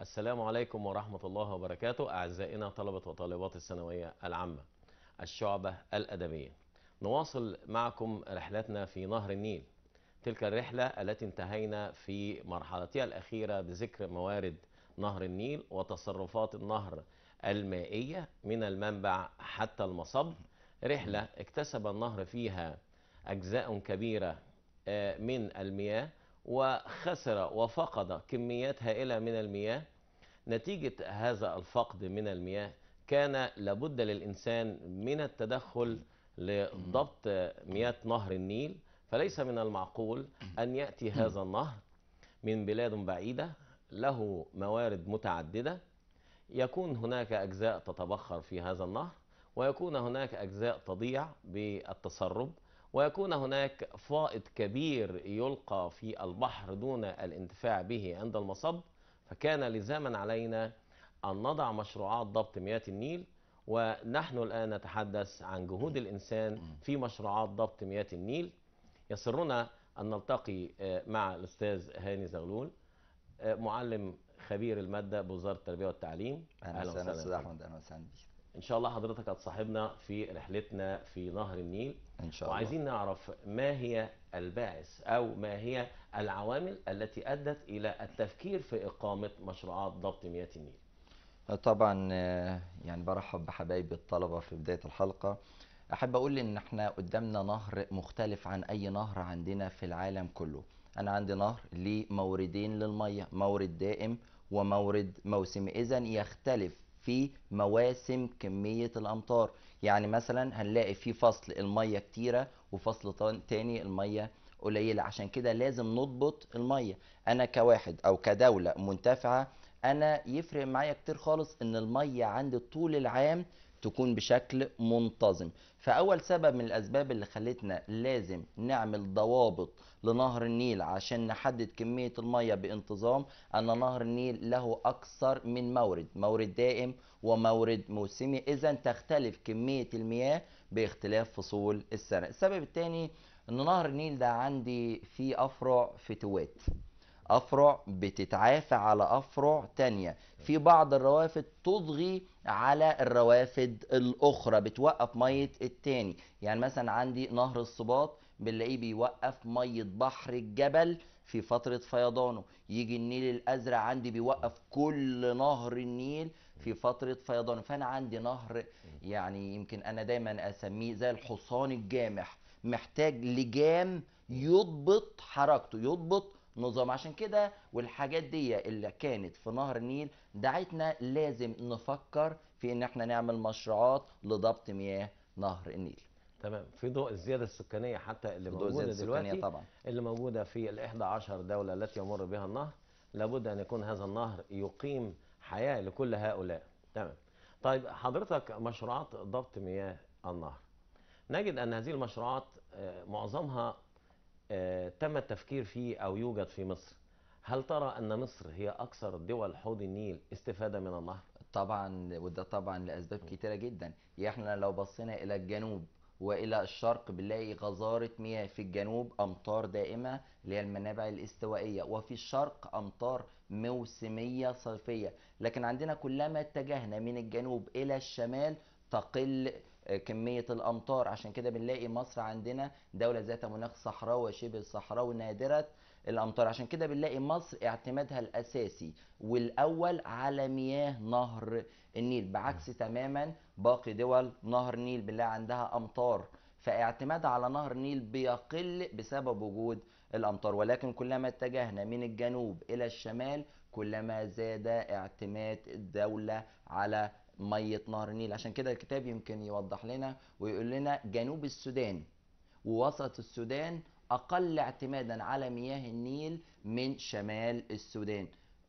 السلام عليكم ورحمة الله وبركاته أعزائنا طلبة وطالبات الثانوية العامة الشعبة الأدبية نواصل معكم رحلتنا في نهر النيل تلك الرحلة التي انتهينا في مرحلتها الأخيرة بذكر موارد نهر النيل وتصرفات النهر المائية من المنبع حتى المصب رحلة اكتسب النهر فيها أجزاء كبيرة آه، من المياه وخسر وفقد كميات هائلة من المياه نتيجة هذا الفقد من المياه كان لابد للإنسان من التدخل لضبط مياه نهر النيل فليس من المعقول أن يأتي هذا النهر من بلاد بعيدة له موارد متعددة يكون هناك أجزاء تتبخر في هذا النهر ويكون هناك أجزاء تضيع بالتسرب ويكون هناك فائض كبير يلقى في البحر دون الانتفاع به عند المصب فكان لزاما علينا أن نضع مشروعات ضبط مياه النيل ونحن الآن نتحدث عن جهود الإنسان في مشروعات ضبط مياه النيل يسرنا أن نلتقي آه، مع الأستاذ هاني زغلول آه، معلم خبير المادة بوزارة التربية والتعليم أهلا وسهلا أستاذ أحمد أهلا وسهلا إن شاء الله حضرتك هتصاحبنا في رحلتنا في نهر النيل إن شاء الله. وعايزين نعرف ما هي الباعث أو ما هي العوامل التي أدت إلى التفكير في إقامة مشروعات ضبط مياه النيل طبعا يعني برحب بحبايبي الطلبة في بداية الحلقة أحب أقول إن إحنا قدامنا نهر مختلف عن أي نهر عندنا في العالم كله أنا عندي نهر ليه موردين للمية مورد دائم ومورد موسمي إذا يختلف في مواسم كمية الأمطار يعني مثلا هنلاقي في فصل الميه كتيره وفصل تاني الميه قليله عشان كده لازم نضبط الميه انا كواحد او كدوله منتفعه انا يفرق معايا كتير خالص ان الميه عندي طول العام تكون بشكل منتظم فاول سبب من الاسباب اللي خلتنا لازم نعمل ضوابط لنهر النيل عشان نحدد كميه الميه بانتظام ان نهر النيل له اكثر من مورد مورد دائم ومورد موسمي اذا تختلف كميه المياه باختلاف فصول السنه السبب الثاني ان نهر النيل ده عندي فيه افرع فتوات أفرع بتتعافى على أفرع تانية في بعض الروافد تضغي على الروافد الأخرى بتوقف مية التاني يعني مثلا عندي نهر الصباط بنلاقيه بيوقف مية بحر الجبل في فترة فيضانه يجي النيل الأزرق عندي بيوقف كل نهر النيل في فترة فيضانه فأنا عندي نهر يعني يمكن أنا دايما أسميه زي الحصان الجامح محتاج لجام يضبط حركته يضبط نظام عشان كده والحاجات دي اللي كانت في نهر النيل دعتنا لازم نفكر في ان احنا نعمل مشروعات لضبط مياه نهر النيل تمام في ضوء الزياده السكانيه حتى اللي موجوده دلوقتي طبعا. اللي موجوده في ال 11 دوله التي يمر بها النهر لابد ان يكون هذا النهر يقيم حياه لكل هؤلاء تمام طيب حضرتك مشروعات ضبط مياه النهر نجد ان هذه المشروعات آه، معظمها آه، تم التفكير فيه أو يوجد في مصر هل ترى أن مصر هي أكثر دول حوض النيل استفادة من النهر؟ طبعا وده طبعا لأسباب كتيرة جدا يعني احنا لو بصينا إلى الجنوب والى الشرق بنلاقي غزاره مياه في الجنوب امطار دائمه اللي هي المنابع الاستوائيه وفي الشرق امطار موسميه صيفيه لكن عندنا كلما اتجهنا من الجنوب الى الشمال تقل كميه الامطار عشان كده بنلاقي مصر عندنا دوله ذات مناخ صحراوي شبه صحراوي نادره الامطار عشان كده بنلاقي مصر اعتمادها الاساسي والاول على مياه نهر النيل بعكس تماما باقي دول نهر النيل بنلاقي عندها امطار فاعتمادها على نهر النيل بيقل بسبب وجود الامطار ولكن كلما اتجهنا من الجنوب الى الشمال كلما زاد اعتماد الدوله على ميه نهر النيل عشان كده الكتاب يمكن يوضح لنا ويقول لنا جنوب السودان ووسط السودان اقل اعتمادا على مياه النيل من شمال السودان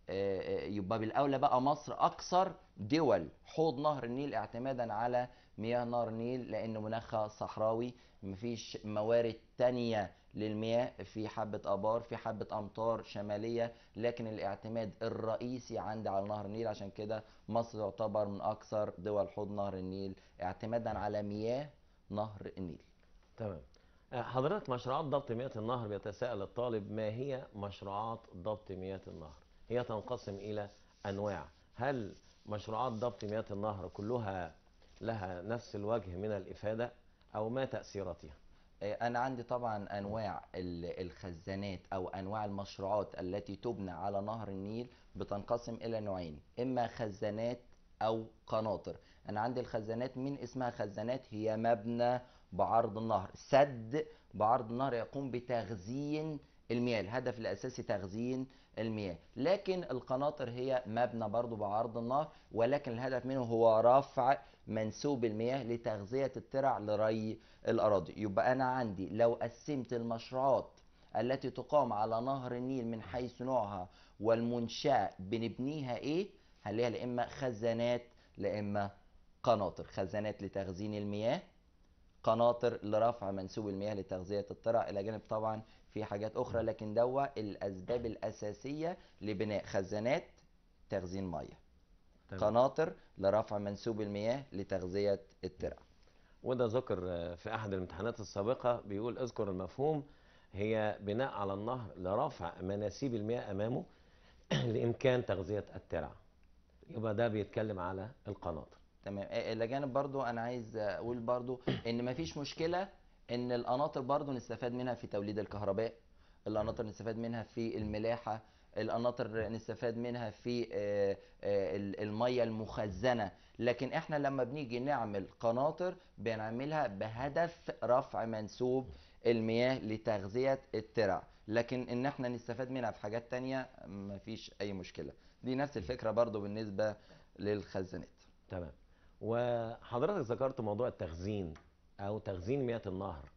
آه، آه، يبقى بالاولى بقى مصر اكثر دول حوض نهر النيل اعتمادا على مياه نهر النيل لان مناخها صحراوي مفيش موارد تانية للمياه في حبة آبار في حبة أمطار شمالية لكن الاعتماد الرئيسي عندي على نهر النيل عشان كده مصر تعتبر من أكثر دول حوض نهر النيل اعتمادا على مياه نهر النيل تمام آه، حضرتك مشروعات ضبط مياه النهر بيتساءل الطالب ما هي مشروعات ضبط مياه النهر هي تنقسم إلى أنواع هل مشروعات ضبط مياه النهر كلها لها نفس الوجه من الإفادة أو ما تأثيراتها آه، انا عندي طبعا انواع الخزانات او انواع المشروعات التي تبنى على نهر النيل بتنقسم الى نوعين اما خزانات او قناطر انا عندي الخزانات من اسمها خزانات هي مبنى بعرض النهر سد بعرض النهر يقوم بتخزين المياه الهدف الاساسي تخزين المياه لكن القناطر هي مبنى برضو بعرض النهر ولكن الهدف منه هو رفع منسوب المياه لتغذية الترع لري الأراضي يبقى أنا عندي لو قسمت المشروعات التي تقام على نهر النيل من حيث نوعها والمنشأ بنبنيها إيه هنلاقيها لإما إما خزانات لإما قناطر خزانات لتخزين المياه قناطر لرفع منسوب المياه لتغذية الترع إلى جانب طبعا في حاجات أخرى لكن دوا الأسباب الأساسية لبناء خزانات تخزين مياه طيب. قناطر لرفع منسوب المياه لتغذيه الترع وده ذكر في احد الامتحانات السابقه بيقول اذكر المفهوم هي بناء على النهر لرفع مناسيب المياه امامه لامكان تغذيه الترع يبقى ده بيتكلم على القناطر تمام آه، الى جانب برضو انا عايز اقول برضو ان مفيش مشكله ان القناطر برضو نستفاد منها في توليد الكهرباء القناطر نستفاد منها في الملاحه القناطر نستفاد منها في آه، آه، الميه المخزنه لكن احنا لما بنيجي نعمل قناطر بنعملها بهدف رفع منسوب المياه لتغذيه الترع لكن ان احنا نستفاد منها في حاجات تانية مفيش اي مشكله دي نفس الفكره برضو بالنسبه للخزانات تمام وحضرتك ذكرت موضوع التخزين او تخزين مياه النهر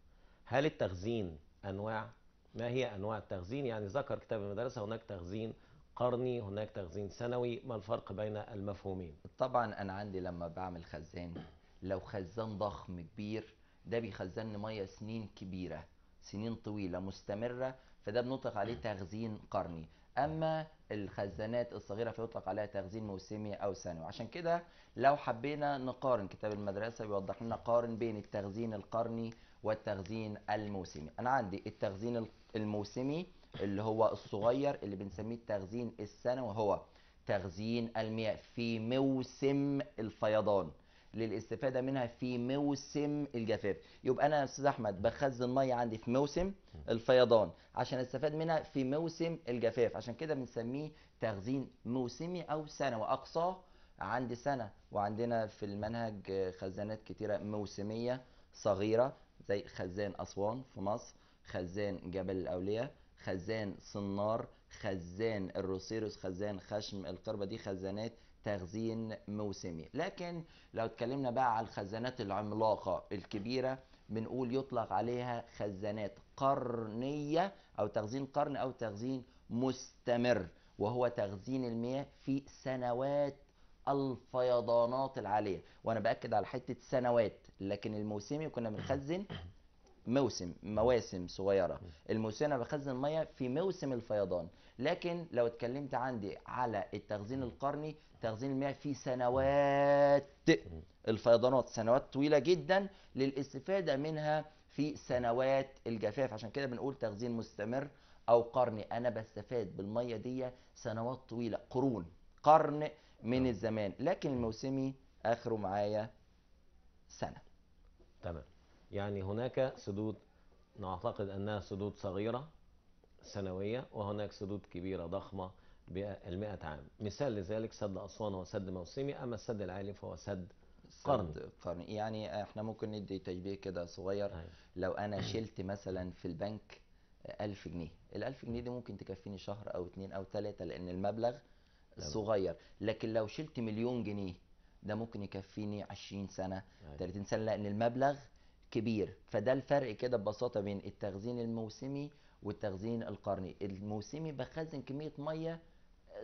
هل التخزين انواع ما هي أنواع التخزين يعني ذكر كتاب المدرسة هناك تخزين قرني هناك تخزين سنوي ما الفرق بين المفهومين طبعا أنا عندي لما بعمل خزان لو خزان ضخم كبير ده بيخزن مية سنين كبيرة سنين طويلة مستمرة فده بنطلق عليه تخزين قرني اما الخزانات الصغيره فيطلق عليها تخزين موسمي او سنوي عشان كده لو حبينا نقارن كتاب المدرسه بيوضح لنا قارن بين التخزين القرني والتخزين الموسمي انا عندي التخزين الموسمي اللي هو الصغير اللي بنسميه التخزين السنوي وهو تخزين المياه في موسم الفيضان للاستفادة منها في موسم الجفاف يبقى أنا يا أستاذ أحمد بخزن مية عندي في موسم الفيضان عشان أستفاد منها في موسم الجفاف عشان كده بنسميه تخزين موسمي أو سنوي اقصى عندي سنة وعندنا في المنهج خزانات كتيرة موسمية صغيرة زي خزان أسوان في مصر خزان جبل الأولية خزان صنار خزان الروسيروس خزان خشم القربة دي خزانات تخزين موسمي لكن لو اتكلمنا بقى على الخزانات العملاقة الكبيرة بنقول يطلق عليها خزانات قرنية أو تخزين قرن أو تخزين مستمر وهو تخزين المياه في سنوات الفيضانات العالية وأنا بأكد على حتة سنوات لكن الموسمي كنا بنخزن موسم مواسم صغيره الموسم بخزن ميه في موسم الفيضان لكن لو اتكلمت عندي على التخزين القرني تخزين المياه في سنوات الفيضانات سنوات طويله جدا للاستفاده منها في سنوات الجفاف عشان كده بنقول تخزين مستمر او قرني انا بستفاد بالميه دي سنوات طويله قرون قرن من نعم. الزمان لكن الموسمي اخره معايا سنه تمام يعني هناك سدود نعتقد أنها سدود صغيرة سنوية وهناك سدود كبيرة ضخمة بالمئة عام مثال لذلك سد أسوان هو سد موسمي أما السد العالي فهو سد قرن قرن يعني احنا ممكن ندي تشبيه كده صغير أي. أيوة. لو انا شلت مثلا في البنك 1000 جنيه ال1000 جنيه دي ممكن تكفيني شهر او اتنين او تلاتة لان المبلغ صغير لكن لو شلت مليون جنيه ده ممكن يكفيني 20 سنه 30 أيوة. سنه لان المبلغ كبير فده الفرق كده ببساطة بين التخزين الموسمي والتخزين القرني الموسمي بخزن كمية مية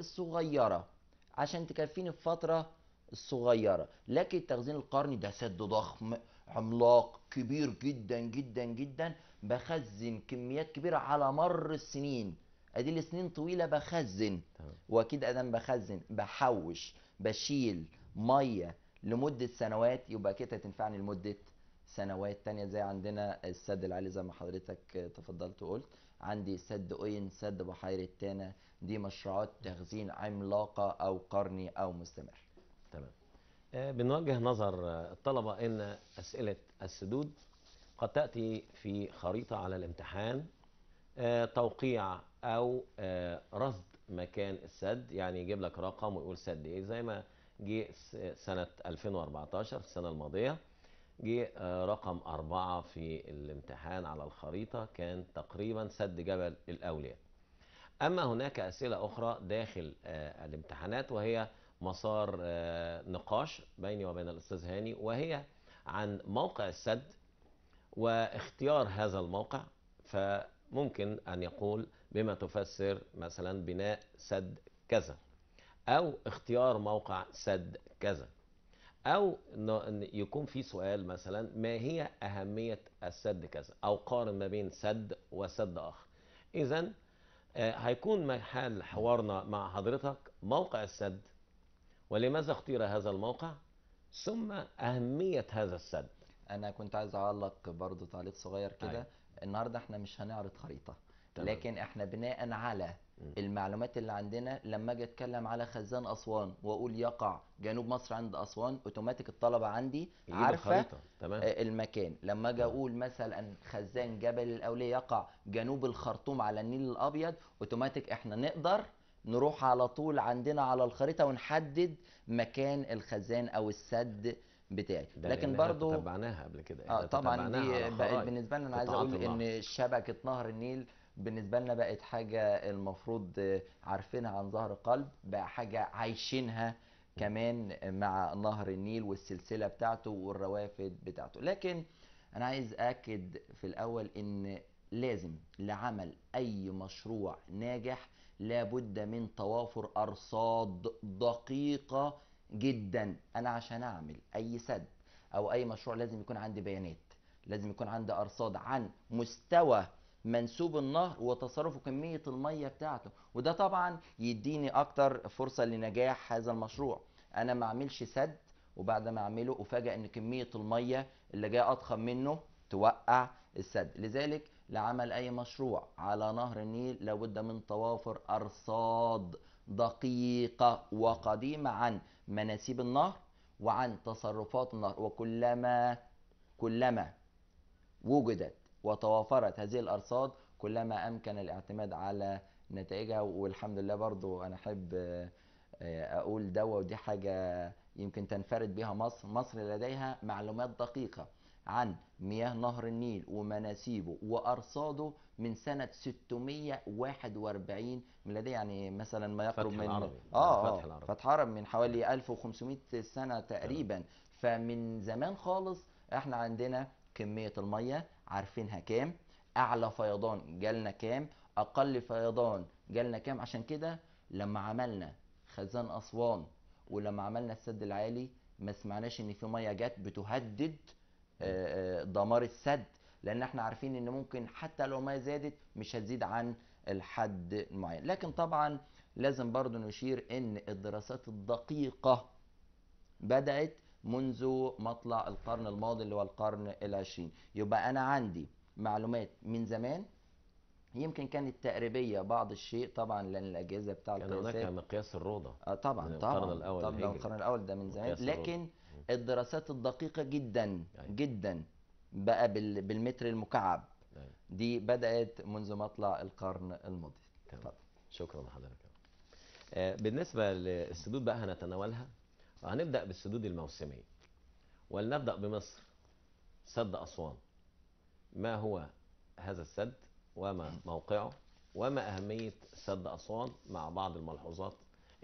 صغيرة عشان تكفيني فترة صغيرة لكن التخزين القرني ده سد ضخم عملاق كبير جدا جدا جدا بخزن كميات كبيرة على مر السنين ادي السنين طويلة بخزن واكيد انا بخزن بحوش بشيل مية لمدة سنوات يبقى كده تنفعني لمدة سنوات تانية زي عندنا السد العالي زي ما حضرتك تفضلت وقلت عندي سد اوين سد بحيرة تانا دي مشروعات تخزين عملاقة أو قرني أو مستمر تمام بنوجه آه، نظر الطلبة أن أسئلة السدود قد تأتي في خريطة على الامتحان آه، توقيع أو آه، رصد مكان السد يعني يجيب لك رقم ويقول سد إيه زي ما جه سنة 2014 السنة الماضية جه آه، رقم أربعة في الامتحان على الخريطة كان تقريبا سد جبل الأولياء أما هناك أسئلة أخرى داخل آه، الامتحانات وهي مسار آه، نقاش بيني وبين الأستاذ هاني وهي عن موقع السد واختيار هذا الموقع فممكن أن يقول بما تفسر مثلا بناء سد كذا أو اختيار موقع سد كذا او ان يكون في سؤال مثلا ما هي اهميه السد كذا او قارن ما بين سد وسد اخر اذا آه، هيكون محل حوارنا مع حضرتك موقع السد ولماذا اختير هذا الموقع ثم اهميه هذا السد انا كنت عايز اعلق برضو تعليق صغير كده أيوة. النهارده احنا مش هنعرض خريطه لكن احنا بناء على المعلومات اللي عندنا لما اجي اتكلم على خزان اسوان واقول يقع جنوب مصر عند اسوان اوتوماتيك الطلبه عندي عارفه آه، تمام. المكان لما اجي اقول مثلا خزان جبل الاوليه يقع جنوب الخرطوم على النيل الابيض اوتوماتيك احنا نقدر نروح على طول عندنا على الخريطه ونحدد مكان الخزان او السد بتاعي لكن برضو تبعناها قبل كده اه طبعا دي بقت بالنسبه لنا انا عايز اقول ان شبكه نهر النيل بالنسبه لنا بقت حاجه المفروض عارفينها عن ظهر قلب بقى حاجه عايشينها كمان مع نهر النيل والسلسله بتاعته والروافد بتاعته لكن انا عايز اكد في الاول ان لازم لعمل اي مشروع ناجح لابد من توافر ارصاد دقيقه جدا انا عشان اعمل اي سد او اي مشروع لازم يكون عندي بيانات لازم يكون عندي ارصاد عن مستوى منسوب النهر وتصرف كميه الميه بتاعته وده طبعا يديني اكتر فرصه لنجاح هذا المشروع انا ما اعملش سد وبعد ما اعمله أفاجأ ان كميه الميه اللي جايه اضخم منه توقع السد لذلك لعمل اي مشروع على نهر النيل لابد من توافر ارصاد دقيقه وقديمه عن مناسيب النهر وعن تصرفات النهر وكلما كلما وجدت وتوافرت هذه الأرصاد كلما أمكن الاعتماد على نتائجها والحمد لله برضو أنا أحب آه، أقول دوا ودي حاجة يمكن تنفرد بها مصر مصر لديها معلومات دقيقة عن مياه نهر النيل ومناسيبه وأرصاده من سنة 641 ميلادي يعني مثلا ما يقرب فتح من العربي. آه،, آه فتح العرب فتح عرب من حوالي 1500 سنة تقريبا فمن زمان خالص احنا عندنا كمية المية عارفينها كام اعلى فيضان جالنا كام اقل فيضان جالنا كام عشان كده لما عملنا خزان اسوان ولما عملنا السد العالي ما سمعناش ان في ميه جت بتهدد آه، آه، دمار السد لان احنا عارفين ان ممكن حتى لو ميه زادت مش هتزيد عن الحد معين لكن طبعا لازم برضو نشير ان الدراسات الدقيقه بدات منذ مطلع القرن الماضي اللي هو القرن العشرين يبقى انا عندي معلومات من زمان يمكن كانت تقريبيه بعض الشيء طبعا لان الاجهزه بتاع يعني القياسات كان مقياس الروضه آه طبعا طبعا القرن الاول طبعا القرن الاول ده من زمان لكن الروضة. الدراسات الدقيقه جدا أيوة. جدا بقى بالمتر المكعب أيوة. دي بدات منذ مطلع القرن الماضي تمام. شكرا لحضرتك آه، بالنسبه للسدود بقى هنتناولها هنبدأ بالسدود الموسمية ولنبدأ بمصر سد أسوان ما هو هذا السد وما موقعه وما أهمية سد أسوان مع بعض الملحوظات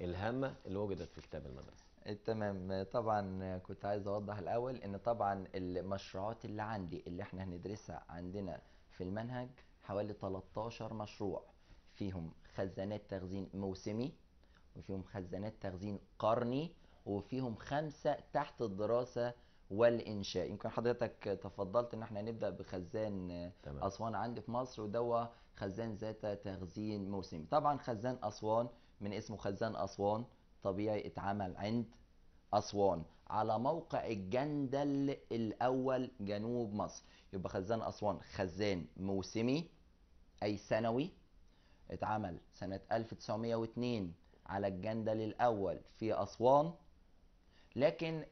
الهامة اللي وجدت في كتاب المدرسة إيه، تمام طبعا كنت عايز اوضح الاول ان طبعا المشروعات اللي عندي اللي احنا هندرسها عندنا في المنهج حوالي 13 مشروع فيهم خزانات تخزين موسمي وفيهم خزانات تخزين قرني وفيهم خمسة تحت الدراسة والإنشاء يمكن حضرتك تفضلت إن احنا نبدأ بخزان تمام. أسوان عندي في مصر ودوا خزان ذات تخزين موسمي طبعا خزان أسوان من اسمه خزان أسوان طبيعي اتعمل عند أسوان على موقع الجندل الأول جنوب مصر يبقى خزان أسوان خزان موسمي أي سنوي اتعمل سنة 1902 على الجندل الأول في أسوان لكن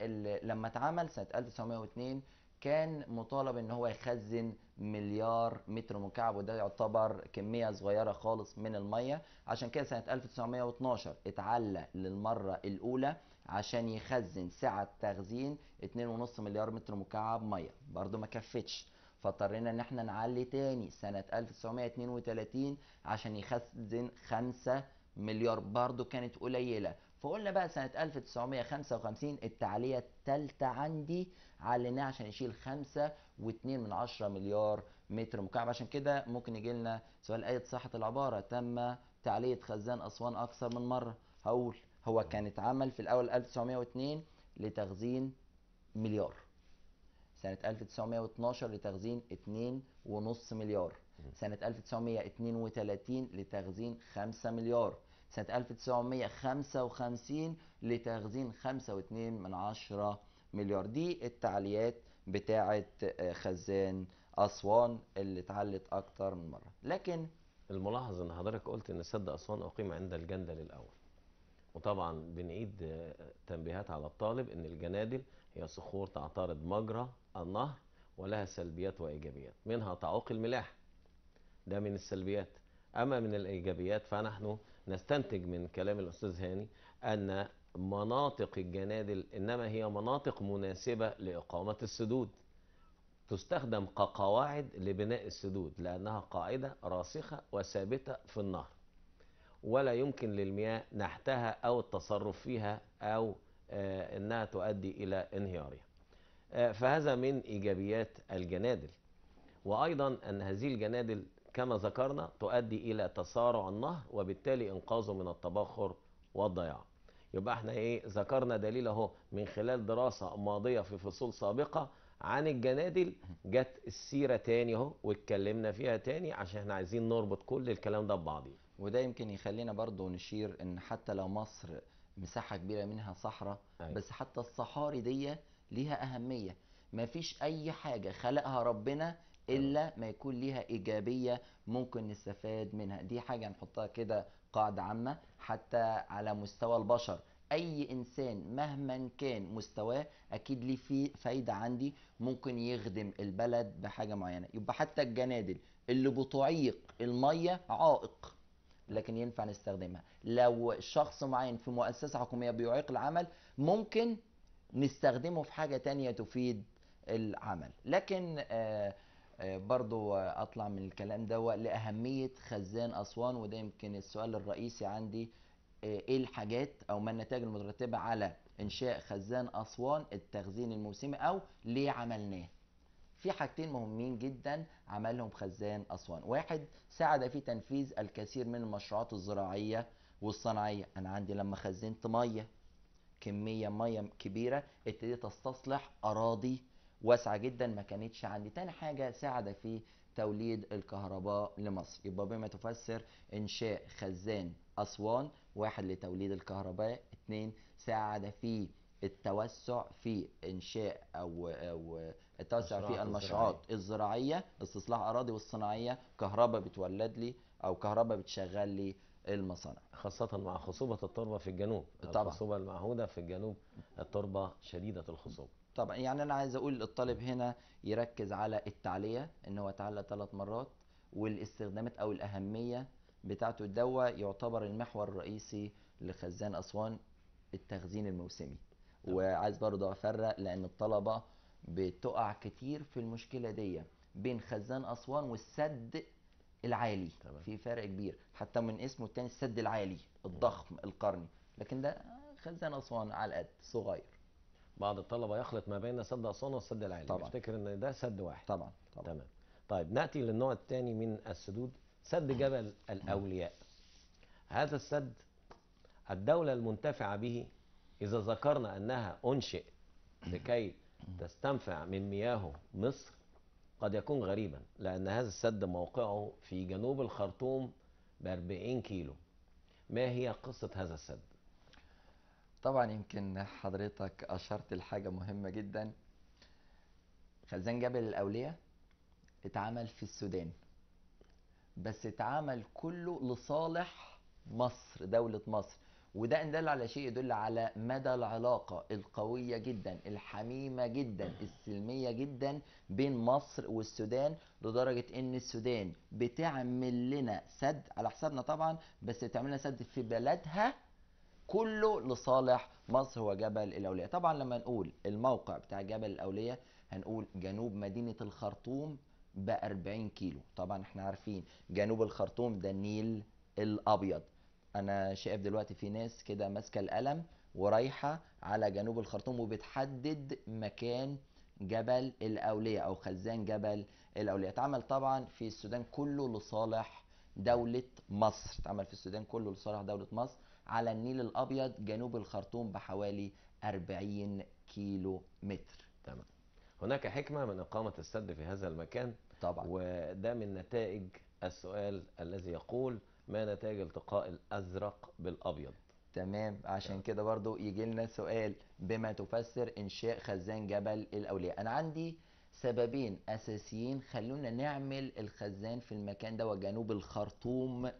لما اتعمل سنه 1902 كان مطالب ان هو يخزن مليار متر مكعب وده يعتبر كميه صغيره خالص من الميه عشان كده سنه 1912 اتعلى للمره الاولى عشان يخزن سعه تخزين 2.5 مليار متر مكعب ميه برده ما كفتش فاضطرينا ان احنا نعلي تاني سنه 1932 عشان يخزن 5 مليار برده كانت قليله فقلنا بقى سنة 1955 التعالية التالتة عندي علناها عشان يشيل 5.2 من 10 مليار متر مكعب عشان كده ممكن يجي لنا سؤال آية صحة العبارة تم تعلية خزان أسوان أكثر من مرة هقول هو كان اتعمل في الأول 1902 لتخزين مليار سنة 1912 لتخزين 2.5 مليار سنة 1932 لتخزين 5 مليار سنة 1955 لتخزين 5.2 من عشرة مليار دي التعليات بتاعة آه، خزان أسوان اللي اتعلت أكتر من مرة لكن الملاحظ ان حضرتك قلت ان سد أسوان أقيم عند الجندل الأول وطبعا بنعيد آه، تنبيهات على الطالب ان الجنادل هي صخور تعترض مجرى النهر ولها سلبيات وايجابيات منها تعوق الملاح ده من السلبيات اما من الايجابيات فنحن نستنتج من كلام الأستاذ هاني أن مناطق الجنادل إنما هي مناطق مناسبة لإقامة السدود تستخدم كقواعد لبناء السدود لأنها قاعدة راسخة وثابتة في النهر ولا يمكن للمياه نحتها أو التصرف فيها أو آه، أنها تؤدي إلى انهيارها آه، فهذا من إيجابيات الجنادل وأيضا أن هذه الجنادل كما ذكرنا تؤدي إلى تسارع النهر وبالتالي إنقاذه من التبخر والضياع يبقى احنا ايه ذكرنا دليل اهو من خلال دراسة ماضية في فصول سابقة عن الجنادل جت السيرة تاني اهو واتكلمنا فيها تاني عشان احنا عايزين نربط كل الكلام ده ببعضيه وده يمكن يخلينا برضه نشير ان حتى لو مصر مساحة كبيرة منها صحراء أيوة. بس حتى الصحاري دي ليها أهمية مفيش أي حاجة خلقها ربنا الا ما يكون ليها ايجابيه ممكن نستفاد منها دي حاجه نحطها كده قاعده عامه حتى على مستوى البشر اي انسان مهما كان مستواه اكيد ليه في فايده عندي ممكن يخدم البلد بحاجه معينه يبقى حتى الجنادل اللي بتعيق الميه عائق لكن ينفع نستخدمها لو شخص معين في مؤسسه حكوميه بيعيق العمل ممكن نستخدمه في حاجه تانية تفيد العمل لكن آه آه، برضو اطلع من الكلام ده لاهميه خزان اسوان وده يمكن السؤال الرئيسي عندي آه، ايه الحاجات او ما النتائج المترتبه على انشاء خزان اسوان التخزين الموسمي او ليه عملناه في حاجتين مهمين جدا عملهم خزان اسوان واحد ساعد في تنفيذ الكثير من المشروعات الزراعيه والصناعيه انا عندي لما خزنت ميه كميه ميه كبيره ابتديت استصلح اراضي واسعه جدا ما كانتش عندي تاني حاجه ساعد في توليد الكهرباء لمصر يبقى بما تفسر انشاء خزان اسوان واحد لتوليد الكهرباء اتنين ساعد في التوسع في انشاء او او التوسع في المشروعات الزراعيه استصلاح اراضي والصناعيه كهرباء بتولد لي او كهرباء بتشغل لي المصانع خاصة مع خصوبة التربة في الجنوب طبعا الخصوبة المعهودة في الجنوب التربة شديدة الخصوبة طبعا يعني انا عايز اقول الطالب هنا يركز على التعليه ان هو تعلى ثلاث مرات والاستخدامات او الاهميه بتاعته الدواء يعتبر المحور الرئيسي لخزان اسوان التخزين الموسمي وعايز برضه افرق لان الطلبه بتقع كتير في المشكله دي بين خزان اسوان والسد العالي طبعا. في فرق كبير حتى من اسمه التاني السد العالي الضخم القرني لكن ده خزان اسوان على قد صغير بعض الطلبه يخلط ما بين سد اسوان والسد العالي طبعا يفتكر ان ده سد واحد طبعا, طبعا. تمام طيب ناتي للنوع الثاني من السدود سد جبل الاولياء هذا السد الدوله المنتفعه به اذا ذكرنا انها انشئ لكي تستنفع من مياه مصر قد يكون غريبا لأن هذا السد موقعه في جنوب الخرطوم ب 40 كيلو ما هي قصة هذا السد؟ طبعا يمكن حضرتك أشرت لحاجة مهمة جدا خزان جبل الأولياء اتعمل في السودان بس اتعمل كله لصالح مصر دولة مصر وده ان دل على شيء يدل على مدى العلاقه القويه جدا الحميمه جدا السلميه جدا بين مصر والسودان لدرجه ان السودان بتعمل لنا سد على حسابنا طبعا بس بتعمل لنا سد في بلدها كله لصالح مصر هو جبل الاوليه طبعا لما نقول الموقع بتاع جبل الاوليه هنقول جنوب مدينه الخرطوم ب 40 كيلو طبعا احنا عارفين جنوب الخرطوم ده النيل الابيض انا شايف دلوقتي في ناس كده ماسكه القلم ورايحه على جنوب الخرطوم وبتحدد مكان جبل الاوليه او خزان جبل الاوليه اتعمل طبعا في السودان كله لصالح دوله مصر اتعمل في السودان كله لصالح دوله مصر على النيل الأبيض جنوب الخرطوم بحوالي 40 كيلو متر تمام هناك حكمة من إقامة السد في هذا المكان طبعا وده من نتائج السؤال الذي يقول ما نتائج التقاء الأزرق بالأبيض تمام عشان كده برضو يجي لنا سؤال بما تفسر إنشاء خزان جبل الأولياء أنا عندي سببين أساسيين خلونا نعمل الخزان في المكان ده وجنوب الخرطوم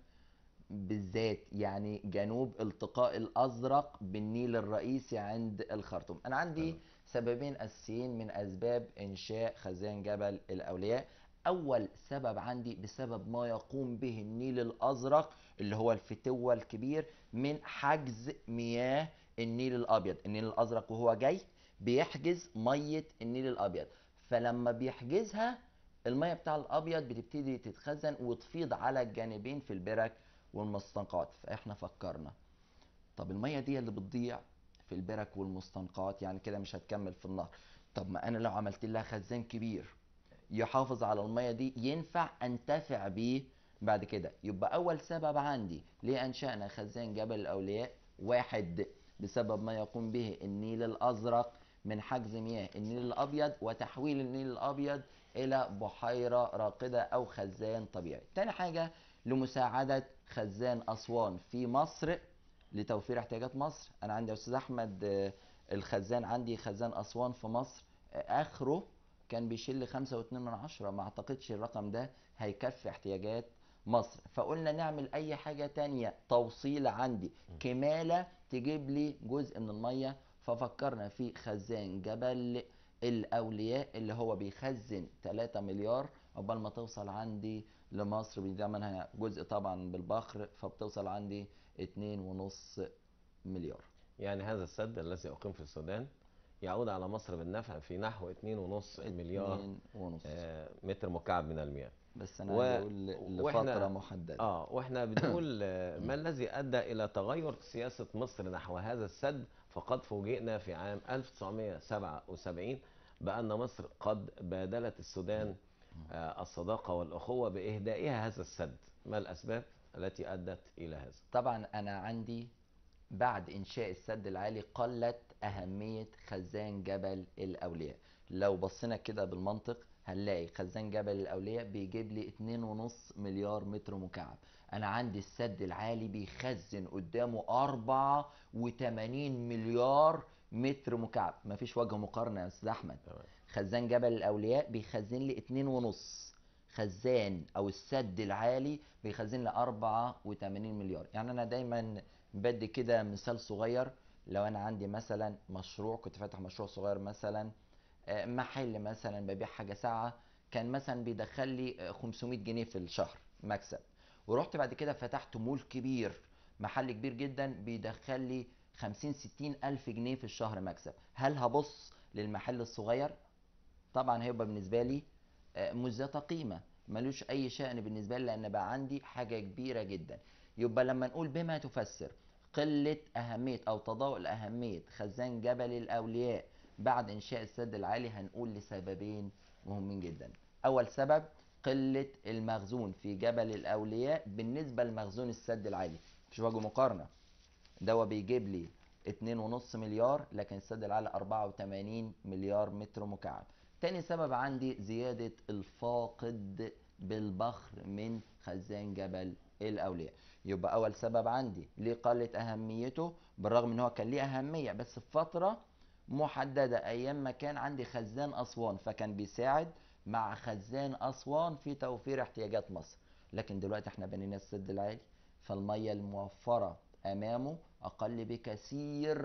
بالذات يعني جنوب التقاء الازرق بالنيل الرئيسي عند الخرطوم انا عندي سببين اساسيين من اسباب انشاء خزان جبل الاولياء اول سبب عندي بسبب ما يقوم به النيل الازرق اللي هو الفتوه الكبير من حجز مياه النيل الابيض النيل الازرق وهو جاي بيحجز ميه النيل الابيض فلما بيحجزها الميه بتاع الابيض بتبتدي تتخزن وتفيض على الجانبين في البرك والمستنقعات فاحنا فكرنا طب الميه دي اللي بتضيع في البرك والمستنقعات يعني كده مش هتكمل في النهر طب ما انا لو عملت لها خزان كبير يحافظ على الميه دي ينفع انتفع بيه بعد كده يبقى اول سبب عندي ليه انشانا خزان جبل الاولياء واحد بسبب ما يقوم به النيل الازرق من حجز مياه النيل الابيض وتحويل النيل الابيض الى بحيره راقده او خزان طبيعي تاني حاجه لمساعدة خزان أسوان في مصر لتوفير احتياجات مصر أنا عندي يا أستاذ أحمد آه، الخزان عندي خزان أسوان في مصر آخره كان بيشيل 5.2 من عشرة ما أعتقدش الرقم ده هيكفي احتياجات مصر فقلنا نعمل أي حاجة تانية توصيلة عندي كمالة تجيب لي جزء من المية ففكرنا في خزان جبل الأولياء اللي هو بيخزن 3 مليار عقبال ما توصل عندي لمصر بيضيع منها جزء طبعا بالبخر فبتوصل عندي 2.5 مليار يعني هذا السد الذي أقيم في السودان يعود على مصر بالنفع في نحو 2.5 مليار ونص. آه متر مكعب من المياه بس انا و... بقول لفتره محدده اه واحنا بنقول آه، ما الذي ادى الى تغير سياسه مصر نحو هذا السد فقد فوجئنا في عام 1977 بان مصر قد بادلت السودان آه، الصداقة والأخوة بإهدائها هذا السد ما الأسباب التي أدت إلى هذا طبعا أنا عندي بعد إنشاء السد العالي قلت أهمية خزان جبل الأولياء لو بصينا كده بالمنطق هنلاقي خزان جبل الأولياء بيجيب لي 2.5 مليار متر مكعب أنا عندي السد العالي بيخزن قدامه 84 مليار متر مكعب مفيش وجه مقارنة يا أستاذ أحمد خزان جبل الاولياء بيخزن لي اتنين ونص خزان او السد العالي بيخزن لي 84 مليار يعني انا دايما بدي كده مثال صغير لو انا عندي مثلا مشروع كنت فاتح مشروع صغير مثلا آه، محل مثلا ببيع حاجه ساعه كان مثلا بيدخل لي 500 آه، جنيه في الشهر مكسب ورحت بعد كده فتحت مول كبير محل كبير جدا بيدخل لي 50 60 الف جنيه في الشهر مكسب هل هبص للمحل الصغير طبعا هيبقى بالنسبه لي آه، مش ذات قيمه ملوش اي شأن بالنسبه لي لان بقى عندي حاجه كبيره جدا يبقى لما نقول بما تفسر قله اهميه او تضاؤل اهميه خزان جبل الاولياء بعد انشاء السد العالي هنقول لسببين مهمين جدا اول سبب قله المخزون في جبل الاولياء بالنسبه لمخزون السد العالي مش وجه مقارنه دوا بيجيب لي 2.5 مليار لكن السد العالي 84 مليار متر مكعب تاني سبب عندي زيادة الفاقد بالبخر من خزان جبل الاولياء يبقى اول سبب عندي ليه قلت اهميته بالرغم ان هو كان ليه اهميه بس في فتره محدده ايام ما كان عندي خزان اسوان فكان بيساعد مع خزان اسوان في توفير احتياجات مصر لكن دلوقتي احنا بنينا السد العالي فالميه الموفره امامه اقل بكثير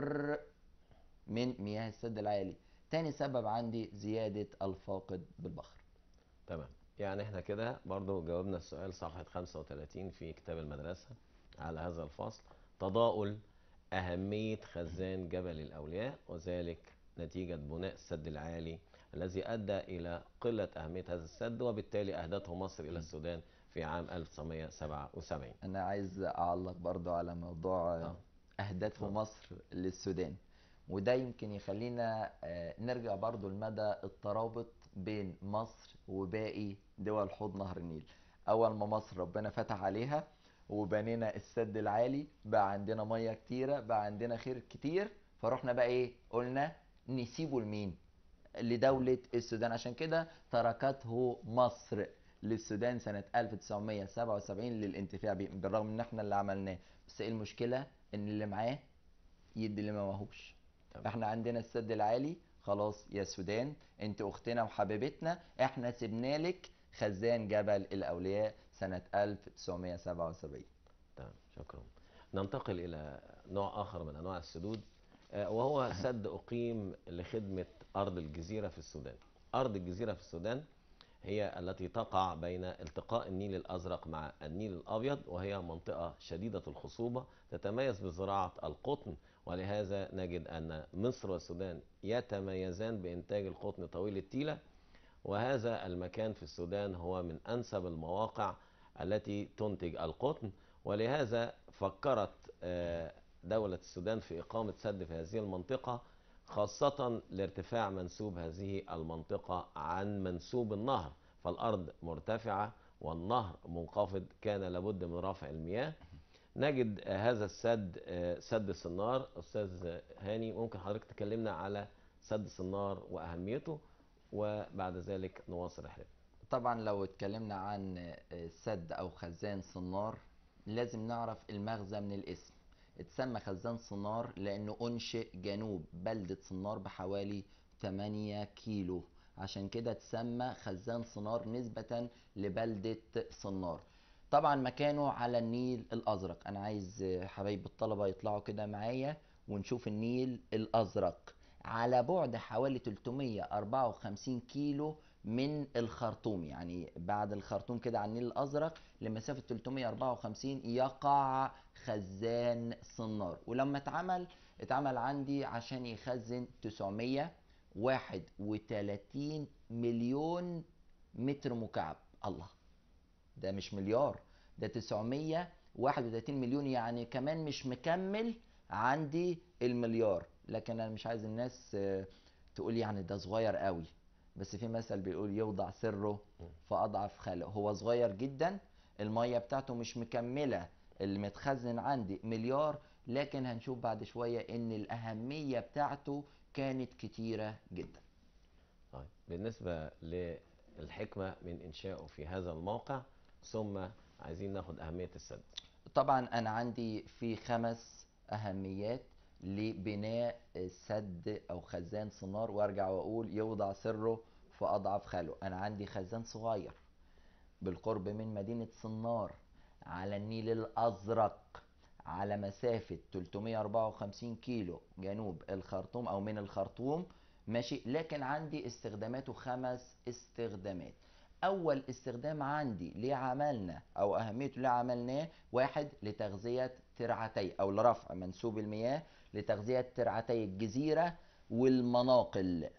من مياه السد العالي تاني سبب عندي زيادة الفاقد بالبخر تمام يعني احنا كده برضو جاوبنا السؤال صفحة 35 في كتاب المدرسة على هذا الفصل تضاؤل أهمية خزان جبل الأولياء وذلك نتيجة بناء السد العالي الذي أدى إلى قلة أهمية هذا السد وبالتالي أهدته مصر إلى السودان في عام 1977 أنا عايز أعلق برضو على موضوع آه. أهدته مصر للسودان وده يمكن يخلينا آه، نرجع برضو لمدى الترابط بين مصر وباقي دول حوض نهر النيل اول ما مصر ربنا فتح عليها وبنينا السد العالي بقى عندنا ميه كتيره بقى عندنا خير كتير فروحنا بقى ايه قلنا نسيبه لمين لدولة السودان عشان كده تركته مصر للسودان سنة 1977 للانتفاع بيه بالرغم ان احنا اللي عملناه بس ايه المشكلة ان اللي معاه يدي اللي ما ماهوش احنا عندنا السد العالي خلاص يا سودان انت اختنا وحبيبتنا احنا سبنا لك خزان جبل الاولياء سنه 1977 تمام شكرا ننتقل الى نوع اخر من انواع السدود آه، وهو سد اقيم لخدمه ارض الجزيره في السودان ارض الجزيره في السودان هي التي تقع بين التقاء النيل الازرق مع النيل الابيض وهي منطقه شديده الخصوبه تتميز بزراعه القطن ولهذا نجد أن مصر والسودان يتميزان بإنتاج القطن طويل التيلة وهذا المكان في السودان هو من أنسب المواقع التي تنتج القطن ولهذا فكرت آه، دولة السودان في إقامة سد في هذه المنطقة خاصة لارتفاع منسوب هذه المنطقة عن منسوب النهر فالأرض مرتفعة والنهر منخفض كان لابد من رفع المياه نجد هذا السد آه، سد صنار استاذ هاني ممكن حضرتك تكلمنا على سد صنار واهميته وبعد ذلك نواصل رحلتنا طبعا لو اتكلمنا عن آه، سد او خزان صنار لازم نعرف المغزى من الاسم اتسمى خزان صنار لانه انشئ جنوب بلدة صنار بحوالي 8 كيلو عشان كده اتسمى خزان صنار نسبة لبلدة صنار طبعا مكانه على النيل الازرق انا عايز حبايب الطلبه يطلعوا كده معايا ونشوف النيل الازرق على بعد حوالي 354 كيلو من الخرطوم يعني بعد الخرطوم كده على النيل الازرق لمسافه 354 يقع خزان صنار ولما اتعمل اتعمل عندي عشان يخزن 931 مليون متر مكعب الله ده مش مليار ده 931 مليون يعني كمان مش مكمل عندي المليار لكن انا مش عايز الناس آه، تقول يعني ده صغير قوي بس في مثل بيقول يوضع سره فاضعف خلقه هو صغير جدا الميه بتاعته مش مكمله اللي متخزن عندي مليار لكن هنشوف بعد شويه ان الاهميه بتاعته كانت كتيره جدا طيب بالنسبه للحكمه من انشائه في هذا الموقع ثم عايزين ناخد اهميه السد طبعا انا عندي في خمس اهميات لبناء سد او خزان سونار وارجع واقول يوضع سره في اضعف خلقه انا عندي خزان صغير بالقرب من مدينه سنار على النيل الازرق على مسافه 354 كيلو جنوب الخرطوم او من الخرطوم ماشي لكن عندي استخداماته خمس استخدامات أول استخدام عندي لعملنا أو أهميته عملناه واحد لتغذية ترعتي أو لرفع منسوب المياه لتغذية ترعتي الجزيرة والمناقل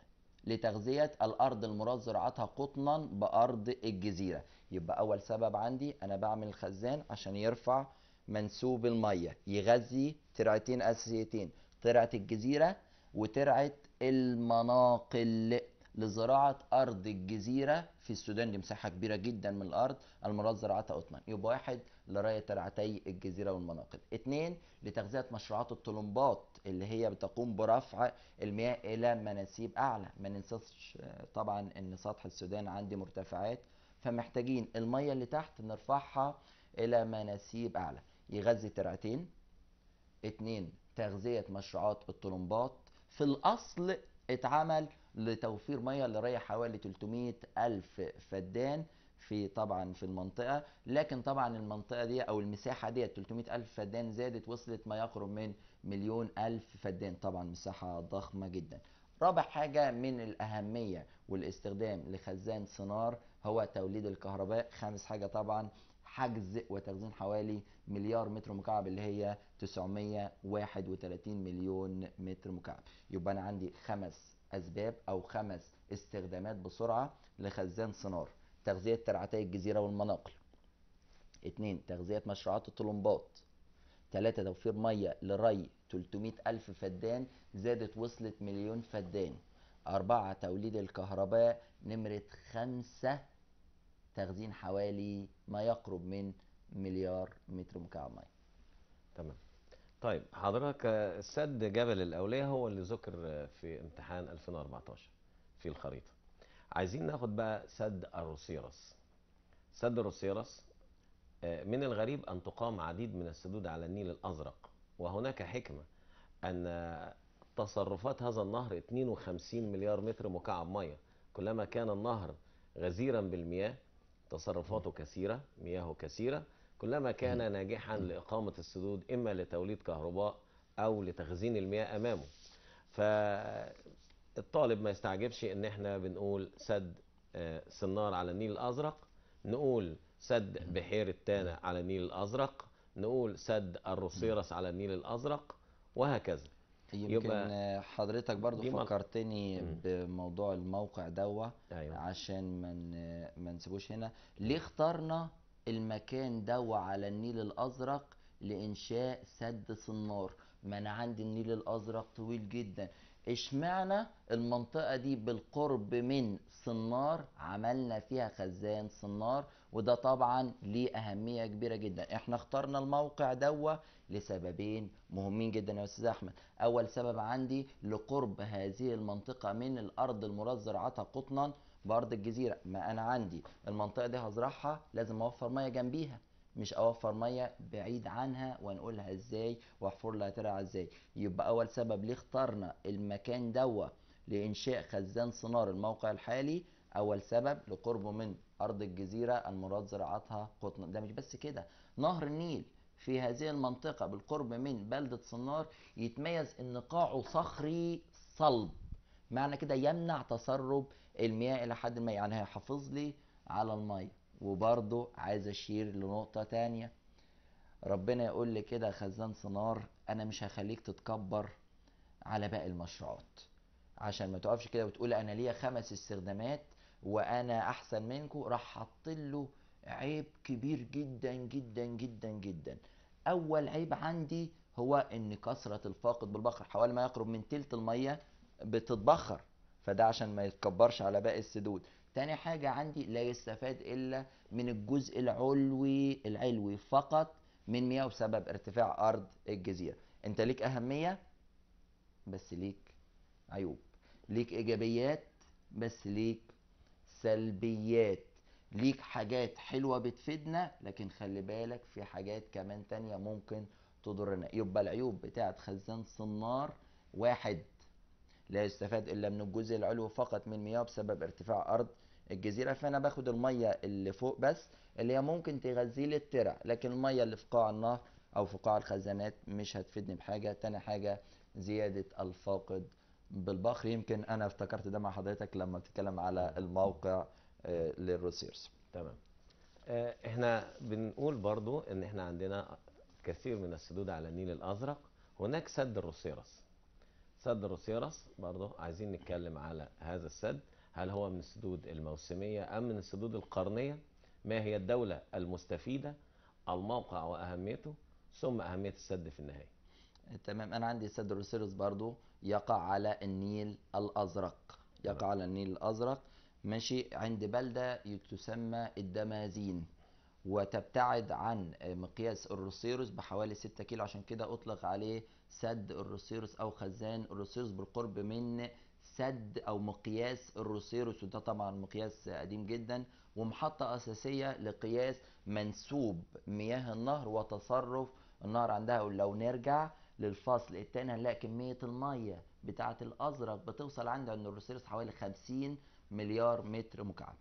لتغذية الأرض المراد زراعتها قطنا بأرض الجزيرة يبقى أول سبب عندي أنا بعمل الخزان عشان يرفع منسوب المية يغذي ترعتين أساسيتين ترعة الجزيرة وترعة المناقل لزراعه ارض الجزيره في السودان دي مساحه كبيره جدا من الارض المراد زراعتها قطما يبقى واحد لرعايه ترعتي الجزيره والمناقل اثنين لتغذيه مشروعات الطلمبات اللي هي بتقوم برفع المياه الى مناسيب اعلى ما ننساش آه، طبعا ان سطح السودان عندي مرتفعات فمحتاجين المياه اللي تحت نرفعها الى مناسيب اعلى يغذي ترعتين اتنين تغذيه مشروعات الطلمبات في الاصل اتعمل لتوفير ميه لريح حوالي 300 الف فدان في طبعا في المنطقه لكن طبعا المنطقه دي او المساحه دي 300 الف فدان زادت وصلت ما يقرب من مليون الف فدان طبعا مساحه ضخمه جدا رابع حاجه من الاهميه والاستخدام لخزان سونار هو توليد الكهرباء خامس حاجه طبعا حجز وتخزين حوالي مليار متر مكعب اللي هي 931 مليون متر مكعب يبقى انا عندي خمس اسباب او خمس استخدامات بسرعه لخزان صنار تغذيه ترعتي الجزيره والمناقل اتنين تغذيه مشروعات الطلمبات ثلاثة توفير مية لري 300 ألف فدان زادت وصلت مليون فدان أربعة توليد الكهرباء نمرة خمسة تخزين حوالي ما يقرب من مليار متر مكعب ميه تمام طيب حضرتك آه، سد جبل الاوليه هو اللي ذكر آه، في امتحان 2014 في الخريطه عايزين ناخد بقى سد الروسيرس سد الروسيرس آه، من الغريب ان تقام عديد من السدود على النيل الازرق وهناك حكمه ان تصرفات هذا النهر 52 مليار متر مكعب ميه كلما كان النهر غزيرا بالمياه تصرفاته كثيرة مياهه كثيرة كلما كان ناجحا لإقامة السدود إما لتوليد كهرباء أو لتخزين المياه أمامه فالطالب ما يستعجبش إن احنا بنقول سد سنار آه، على النيل الأزرق نقول سد بحيرة تانا على النيل الأزرق نقول سد الروسيرس على النيل الأزرق وهكذا يمكن حضرتك برضو فكرتني بموضوع الموقع دوا أيوة. عشان ما ما نسيبوش هنا ليه اخترنا المكان دوا على النيل الازرق لانشاء سد صنار ما انا عندي النيل الازرق طويل جدا اشمعنى المنطقه دي بالقرب من صنار عملنا فيها خزان صنار وده طبعا ليه اهميه كبيره جدا احنا اخترنا الموقع دوا لسببين مهمين جدا يا استاذ احمد اول سبب عندي لقرب هذه المنطقه من الارض المراد زراعتها قطنا بارض الجزيره ما انا عندي المنطقه دي هزرعها لازم اوفر ميه جنبيها مش اوفر ميه بعيد عنها وانقلها ازاي واحفر لها ترعه ازاي يبقى اول سبب ليه اخترنا المكان دوا لانشاء خزان صنار الموقع الحالي اول سبب لقربه من ارض الجزيره المراد زراعتها قطن ده مش بس كده نهر النيل في هذه المنطقة بالقرب من بلدة صنار يتميز ان قاعه صخري صلب معنى كده يمنع تسرب المياه الى حد ما يعني هيحافظ لي على المية وبرده عايز اشير لنقطه تانية ربنا يقول لي كده خزان صنار انا مش هخليك تتكبر على باقي المشروعات عشان ما تقفش كده وتقول انا ليا خمس استخدامات وانا احسن منكم راح حطله عيب كبير جدا جدا جدا جدا اول عيب عندي هو ان كثره الفاقد بالبخر حوالي ما يقرب من تلت الميه بتتبخر فده عشان ما يتكبرش على باقي السدود تاني حاجة عندي لا يستفاد إلا من الجزء العلوي العلوي فقط من مياه بسبب ارتفاع أرض الجزيرة أنت ليك أهمية بس ليك عيوب ليك إيجابيات بس ليك سلبيات ليك حاجات حلوة بتفيدنا لكن خلي بالك في حاجات كمان تانية ممكن تضرنا يبقى العيوب بتاعة خزان صنار واحد لا يستفاد إلا من الجزء العلوي فقط من مياه بسبب ارتفاع أرض الجزيره فانا باخد الميه اللي فوق بس اللي هي ممكن تغذي لي الترع لكن الميه اللي في قاع النهر او في قاع الخزانات مش هتفيدني بحاجه تاني حاجه زياده الفاقد بالبخر يمكن انا افتكرت ده مع حضرتك لما بتتكلم على الموقع آه، للروسيرس تمام آه، احنا بنقول برضو ان احنا عندنا كثير من السدود على النيل الازرق هناك سد الروسيرس سد الروسيرس برضو عايزين نتكلم على هذا السد هل هو من السدود الموسمية أم من السدود القرنية ما هي الدولة المستفيدة الموقع وأهميته ثم أهمية السد في النهاية تمام أنا عندي سد روسيروس برضو يقع على النيل الأزرق يقع على النيل الأزرق ماشي عند بلدة تسمى الدمازين وتبتعد عن مقياس الروسيروس بحوالي 6 كيلو عشان كده أطلق عليه سد الروسيروس أو خزان الروسيروس بالقرب من سد او مقياس الروسيروس وده طبعا مقياس قديم جدا ومحطه اساسيه لقياس منسوب مياه النهر وتصرف النهر عندها ولو نرجع للفصل الثاني هنلاقي كميه الميه بتاعه الازرق بتوصل عند عند الروسيروس حوالي 50 مليار متر مكعب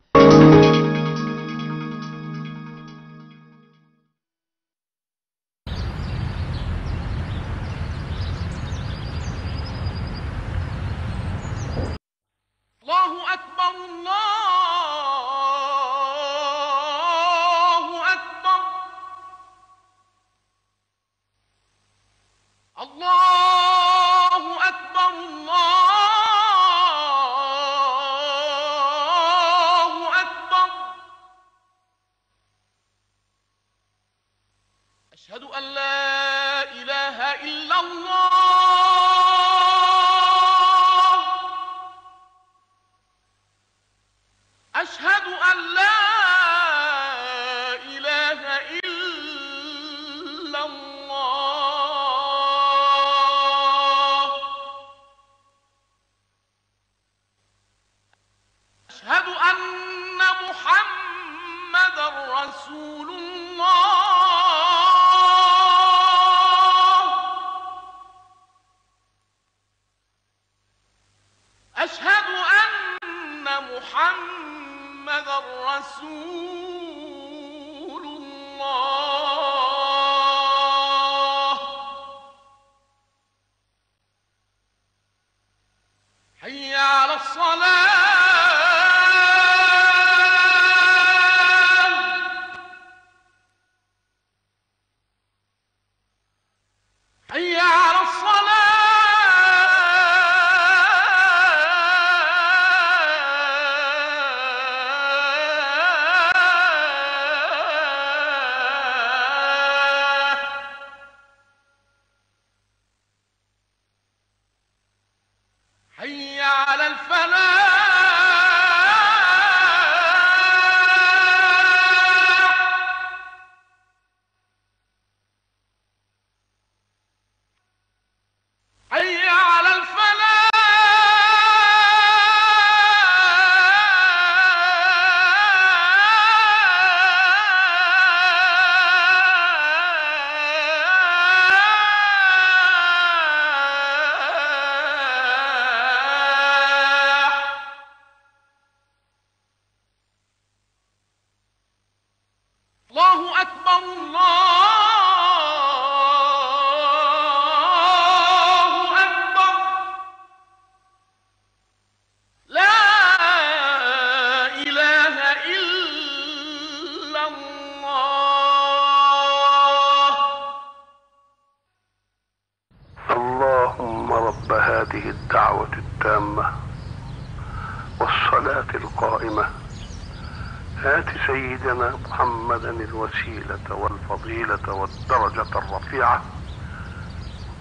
الوشيلة والفضيلة والدرجة الرفيعة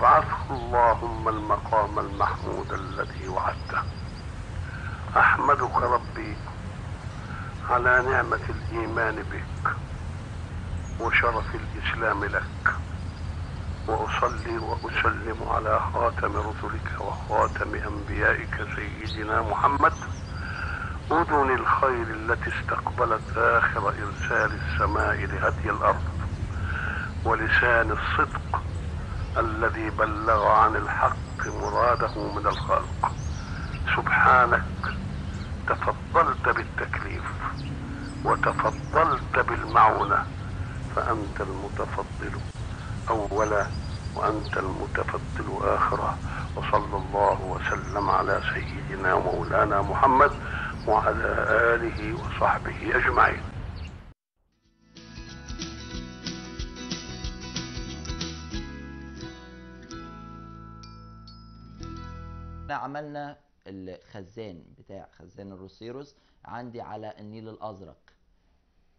بعثه اللهم المقام المحمود الذي وعدته أحمدك ربي على نعمة الإيمان بك وشرف الإسلام لك وأصلي وأسلم على خاتم رسلك وخاتم أنبيائك سيدنا محمد أذن الخير التي استقبلت آخر آخر إرسال السماء لهدي الأرض ولسان الصدق الذي بلغ عن الحق مراده من الخلق سبحانك تفضلت بالتكليف وتفضلت بالمعونة فأنت المتفضل أولا وأنت المتفضل آخرا وصلى الله وسلم على سيدنا مولانا محمد وعلى آله وصحبه أجمعين عملنا الخزان بتاع خزان الروسيروس عندي على النيل الازرق